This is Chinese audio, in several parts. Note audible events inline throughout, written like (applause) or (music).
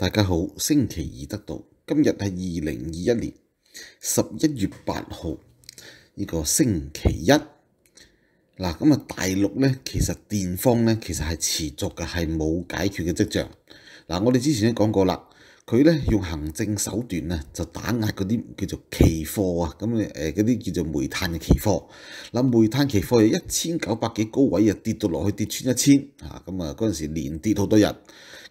大家好，星期二得到今日系二零二一年十一月八号呢个星期一嗱，咁啊大陆咧其实电荒咧其实系持续嘅，系冇解决嘅迹象。嗱，我哋之前都讲过啦，佢咧用行政手段啊就打压嗰啲叫做期货啊，咁诶嗰啲叫做煤炭嘅期货。嗱，煤炭期货有一千九百几高位又跌到落去，跌穿一千吓，咁啊嗰阵时连跌好多日。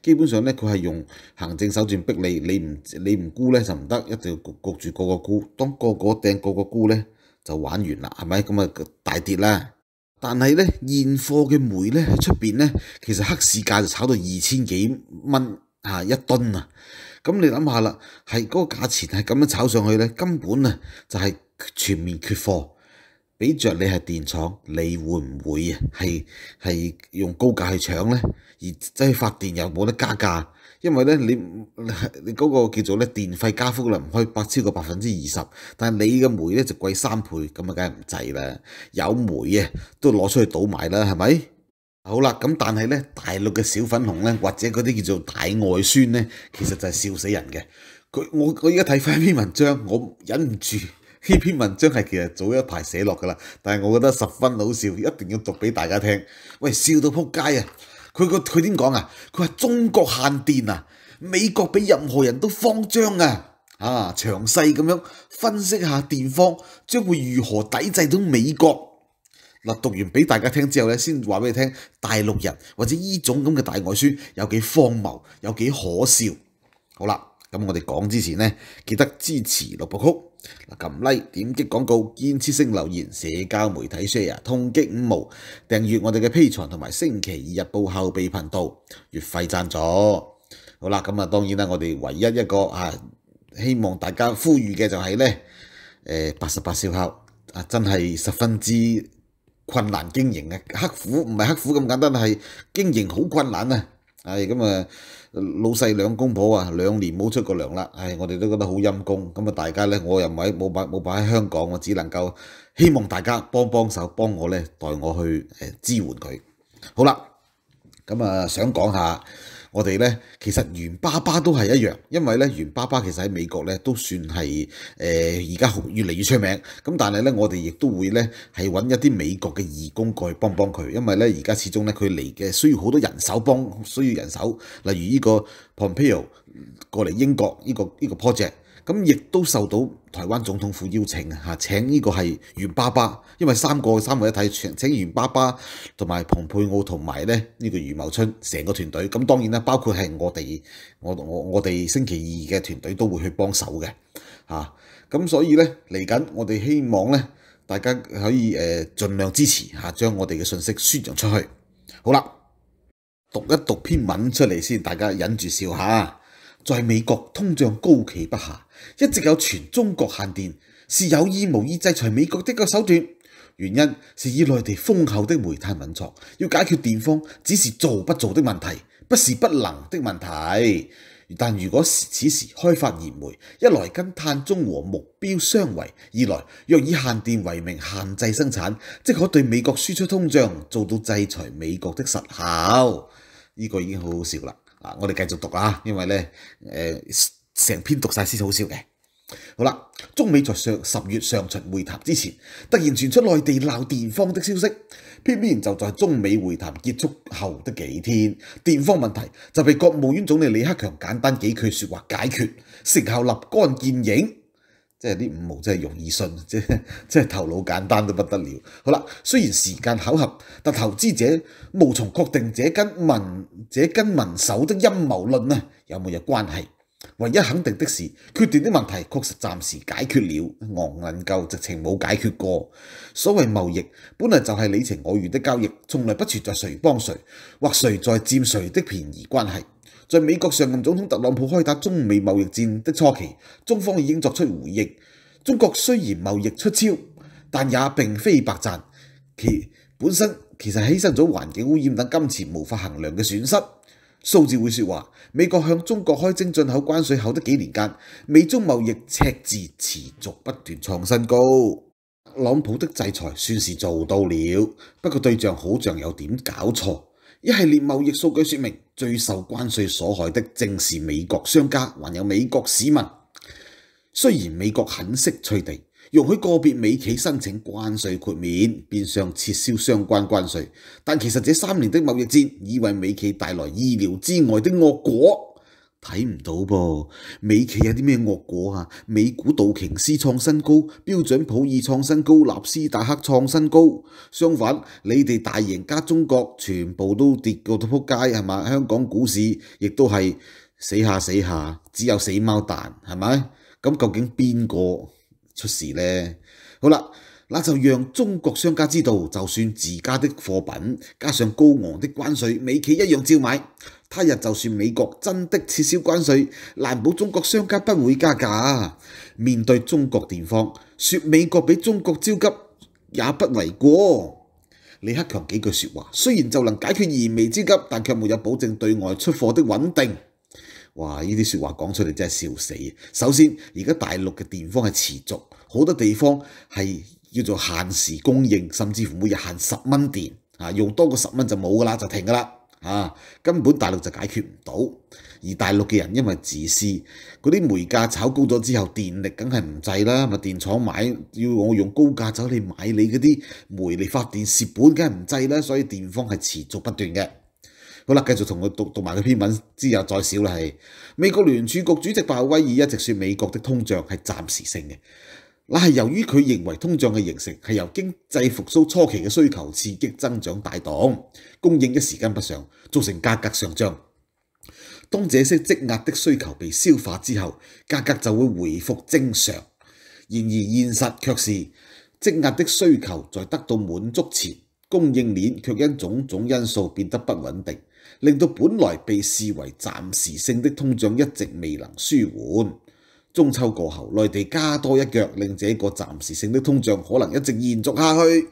基本上咧，佢係用行政手段逼你，你唔你唔沽咧就唔得，一定要焗住個個沽。當個個掟個個沽咧就玩完啦，係咪？咁啊大跌啦。但係咧現貨嘅煤咧出邊咧，其實黑市價就炒到二千幾蚊啊一噸啊。咁你諗下啦，係嗰個價錢係咁樣炒上去咧，根本啊就係全面缺貨。俾着你係電廠，你會唔會啊？係係用高價去搶呢？而即係發電又冇得加價，因為呢，你 (laughs) 你嗰個叫做咧電費加幅咧唔可以百超過百分之二十，但係你嘅煤呢就貴三倍，咁啊梗係唔制啦。有煤啊都攞出去倒埋啦，係咪？好啦，咁但係呢，大陸嘅小粉紅呢，或者嗰啲叫做大外孫呢，其實就係笑死人嘅。佢我我而家睇翻篇文章，我忍唔住。呢篇文章係其實早一排寫落噶啦，但係我覺得十分好笑，一定要讀俾大家聽。喂，笑到撲街啊！佢個佢點講啊？佢話中國限電啊，美國比任何人都慌張啊！啊，詳細咁樣分析下電荒將會如何抵制到美國。嗱，讀完俾大家聽之後咧，先話俾你聽，大陸人或者依種咁嘅大外孫有幾荒謬，有幾可笑。好啦，咁我哋講之前咧，記得支持六部曲。嗱，揿 Like，点击广告，建持性留言，社交媒体 share，通擊五毛，订阅我哋嘅披藏同埋星期二日报后备频道，月费赞助。好啦，咁啊，当然啦，我哋唯一一个啊，希望大家呼吁嘅就系咧，诶，八十八烧烤啊，真系十分之困难经营啊，刻苦唔系刻苦咁简单，系经营好困难啊。係咁啊，老細兩公婆啊，兩年冇出過糧啦。唉，我哋都覺得好陰公。咁啊，大家咧，我又唔喺冇擺冇辦喺香港，我只能夠希望大家幫幫手，幫我咧代我去支援佢。好啦，咁啊想講下。我哋咧其實原巴巴都係一樣，因為咧原巴巴其實喺美國咧都算係誒而家越嚟越出名。咁但係咧，我哋亦都會咧係揾一啲美國嘅義工過去幫幫佢，因為咧而家始終咧佢嚟嘅需要好多人手幫，需要人手。例如呢個 Pompeo 過嚟英國呢個依個 project。咁亦都受到台灣總統府邀請啊！請呢個係袁爸爸，因為三個三個一睇，請請袁爸爸同埋蓬佩奧同埋咧呢個余茂春成個團隊。咁當然啦，包括係我哋我我我哋星期二嘅團隊都會去幫手嘅。啊！咁所以咧嚟緊，我哋希望咧大家可以誒盡量支持嚇，將我哋嘅信息宣揚出去。好啦，讀一讀篇文出嚟先，大家忍住笑下。在美国通胀高企不下，一直有全中国限电，是有意无意制裁美国的个手段。原因是以内地丰厚的煤炭运作，要解决电荒只是做不做的问题，不是不能的问题。但如果此时开发燃煤，一来跟碳中和目标相违，二来若以限电为名限制生产，即可对美国输出通胀，做到制裁美国的实效。呢个已经好好笑啦。啊！我哋繼續讀啦，因為咧，誒成篇讀晒先好笑嘅。好啦，中美在上十月上旬會談之前，突然傳出內地鬧電荒的消息，偏偏就在中美會談結束後的幾天，電方問題就被國務院總理李克強簡單幾句说話解決，成效立竿見影。即係啲五毛真係容易信，(laughs) 即係即頭腦簡單都不得了。好啦，雖然時間巧合，但投資者無從確定這跟民這跟民手的陰謀論呢有冇有關係？唯一肯定的是，決斷啲問題確實暫時解決了，昂能夠直情冇解決過。所謂貿易本來就係你情我願的交易，從來不存在誰幫誰或誰在佔誰的便宜關係。在美国上任总统特朗普开打中美贸易战的初期，中方已经作出回应。中国虽然贸易出超，但也并非白赚，其本身其实牺牲咗环境污染等金钱无法衡量嘅损失。数字会说话，美国向中国开征进口关税后，的几年间，美中贸易赤字持续不断创新高。特朗普的制裁算是做到了，不过对象好像有点搞错。一系列贸易数据说明，最受关税所害的正是美国商家，还有美国市民。虽然美国很识趣地容许个别美企申请关税豁免，变相撤销相关关税，但其实这三年的贸易战已为美企带来意料之外的恶果。睇唔到噃，美企有啲咩恶果啊？美股道琼斯创新高，标准普尔创新高，纳斯达克创新高。相反，你哋大赢家中国全部都跌到扑街，系嘛？香港股市亦都系死下死下，只有死猫蛋，系咪？咁究竟边个出事呢？好啦，那就让中国商家知道，就算自家的货品加上高昂的关税，美企一样照买。他日就算美国真的撤销关税，难保中国商家不会加价。面对中国电方，说美国比中国焦急也不为过。李克强几句说话，虽然就能解决燃眉之急，但却没有保证对外出货的稳定。哇！呢啲说话讲出嚟真系笑死。首先，而家大陆嘅电方系持续，好多地方系叫做限时供应，甚至乎每日限十蚊电，啊，用多過十蚊就冇噶啦，就停噶啦。啊！根本大陸就解決唔到，而大陸嘅人因為自私，嗰啲煤價炒高咗之後，電力梗係唔制啦。咪電廠買要我用高價走你買你嗰啲煤嚟發電，蝕本梗係唔制啦。所以電方係持續不斷嘅。好啦，繼續同佢讀讀埋個篇文，之後再少啦。係美國聯儲局主席鮑威爾一直説美國的通脹係暫時性嘅。那係由於佢認為通脹嘅形成係由經濟復甦初期嘅需求刺激增長帶動，供應嘅時間不上，造成價格上漲。當這些積壓的需求被消化之後，價格就會回復正常。然而現實卻是積壓的需求在得到滿足前，供應鏈卻因種種因素變得不穩定，令到本來被視為暫時性的通脹一直未能舒緩。中秋過後，內地加多一腳，令這個暫時性的通脹可能一直延續下去。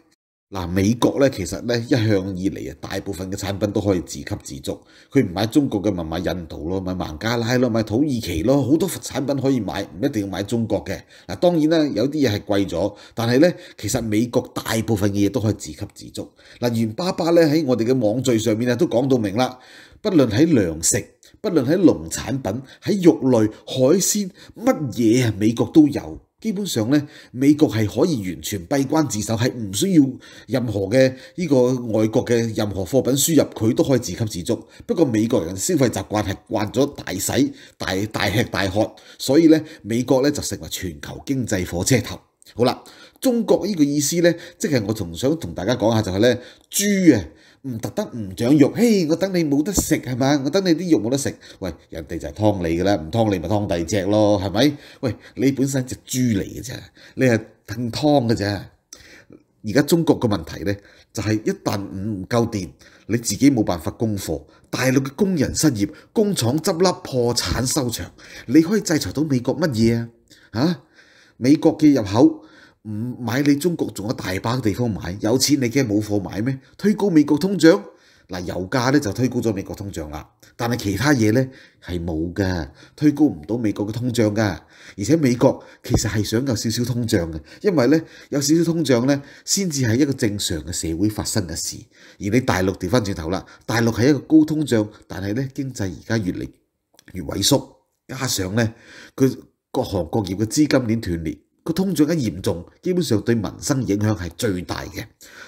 嗱，美國咧其實咧一向以嚟啊，大部分嘅產品都可以自給自足，佢唔買中國嘅咪買印度咯，買孟加拉咯，買土耳其咯，好多產品可以買，唔一定要買中國嘅。嗱，當然啦，有啲嘢係貴咗，但係咧其實美國大部分嘅嘢都可以自給自足。嗱，袁爸爸咧喺我哋嘅網聚上面都講到明啦，不論喺糧食。不论喺农产品、喺肉类、海鲜，乜嘢啊？美国都有。基本上咧，美国系可以完全闭关自守，系唔需要任何嘅呢个外国嘅任何货品输入，佢都可以自给自足。不过美国人消费习惯系惯咗大洗、大大吃大喝，所以咧，美国咧就成为全球经济火车头。好啦，中国呢个意思咧，即系我仲想同大家讲下，就系咧猪啊。唔特得唔長肉，嘿！我等你冇得食係嘛？我等你啲肉冇得食，喂！人哋就係劏你噶啦，唔劏你咪劏第二隻咯，係咪？喂！你本身只豬嚟嘅啫，你係等劏嘅啫。而家中國嘅問題呢，就係一旦唔夠電，你自己冇辦法供貨，大陸嘅工人失業，工廠執笠破產收場，你可以制裁到美國乜嘢啊？美國嘅入口。唔買你中國，仲有大把地方買。有錢你驚冇貨買咩？推高美國通脹嗱，油價咧就推高咗美國通脹啦。但係其他嘢咧係冇噶，推高唔到美國嘅通脹噶。而且美國其實係想有少少通脹嘅，因為咧有少少通脹咧先至係一個正常嘅社會發生嘅事。而你大陸調翻轉頭啦，大陸係一個高通脹，但係咧經濟而家越嚟越萎縮，加上咧佢各行各業嘅資金鏈斷裂。個通脹一嚴重，基本上對民生影響係最大嘅。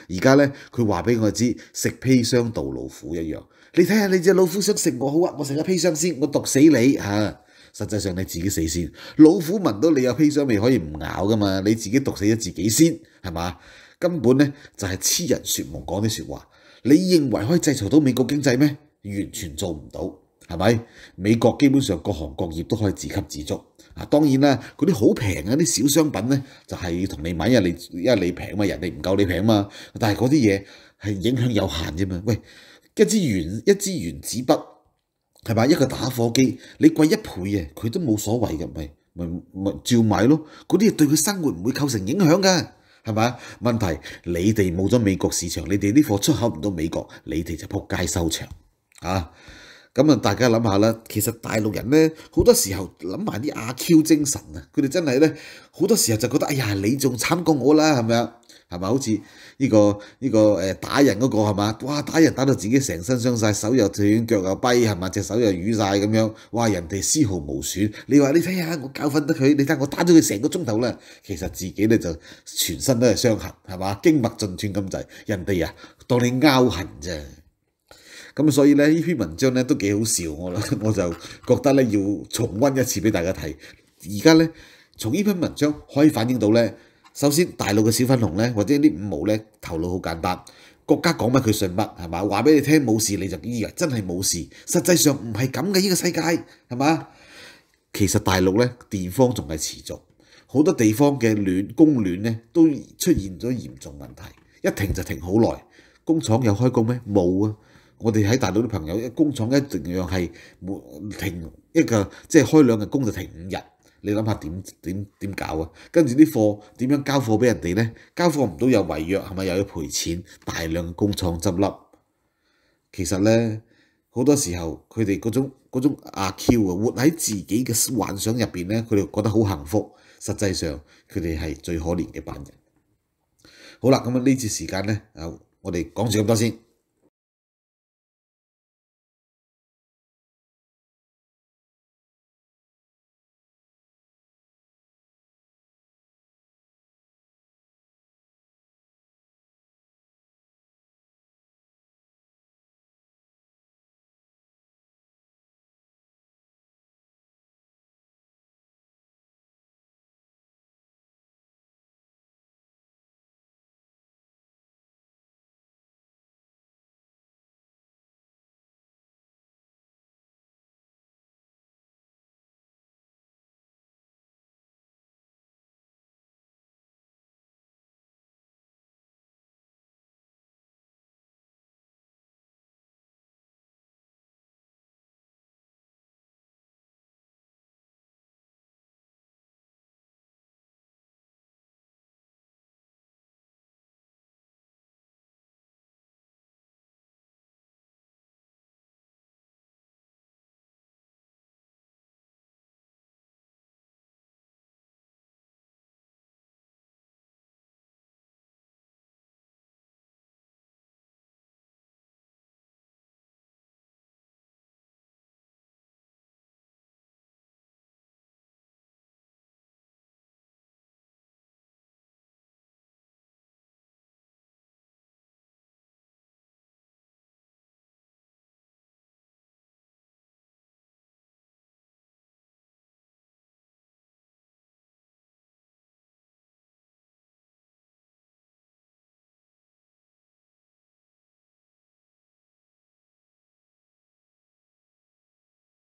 而家呢，佢話俾我知，食砒霜度老虎一樣。你睇下你只老虎想食我，好啊，我食下砒霜先，我毒死你嚇。實際上你自己死先。老虎聞到你有砒霜味，可以唔咬噶嘛？你自己毒死咗自己先，係嘛？根本呢，就係痴人說夢講啲説話。你認為可以制裁到美國經濟咩？完全做唔到，係咪？美國基本上各行各業都可以自給自足。嗱，當然啦，嗰啲好平啊，啲小商品呢，就係同你買，因為你因為你平嘛，人哋唔夠你平嘛。但係嗰啲嘢係影響有限啫嘛。喂，一支原一支圓珠筆係咪？一個打火機，你貴一倍嘅，佢都冇所謂嘅，咪咪咪照買咯。嗰啲對佢生活唔會構成影響嘅，係咪？問題你哋冇咗美國市場，你哋啲貨出口唔到美國，你哋就撲街收場啊！咁啊，大家諗下啦，其實大陸人咧好多時候諗埋啲阿 Q 精神啊，佢哋真係咧好多時候就覺得，哎呀，你仲慘過我啦，係咪啊？係咪好似呢個呢個打人嗰個係嘛？哇！打人打到自己成身傷晒，手又斷，腳又跛，係嘛？隻手又瘀晒咁樣，哇！人哋絲毫無損，你話你睇下，我教訓得佢，你睇我打咗佢成個鐘頭啦，其實自己咧就全身都係傷痕，係嘛？經脈盡斷咁滯，人哋啊當你拗痕咋？咁所以咧，呢篇文章咧都幾好笑。我 (laughs) 我就覺得咧要重温一次俾大家睇。而家咧，從呢篇文章可以反映到咧，首先大陸嘅小粉紅咧，或者啲五毛咧，頭腦好簡單，國家講乜佢信乜係嘛？話俾你聽冇事你就以為真係冇事，實際上唔係咁嘅。呢個世界係嘛？其實大陸咧電荒仲係持續，好多地方嘅暖供暖咧都出現咗嚴重問題，一停就停好耐。工廠有開工咩？冇啊！我哋喺大陸啲朋友，一工廠一樣係停一個，即係開兩日工就停五日。你諗下點點點搞啊？跟住啲貨點樣交貨俾人哋咧？交貨唔到又違約，係咪又要賠錢？大量工廠執笠。其實咧，好多時候佢哋嗰種嗰種阿 Q 啊，活喺自己嘅幻想入邊咧，佢哋覺得好幸福。實際上，佢哋係最可憐嘅班人。好啦，咁啊呢次時間咧，啊，我哋講住咁多先。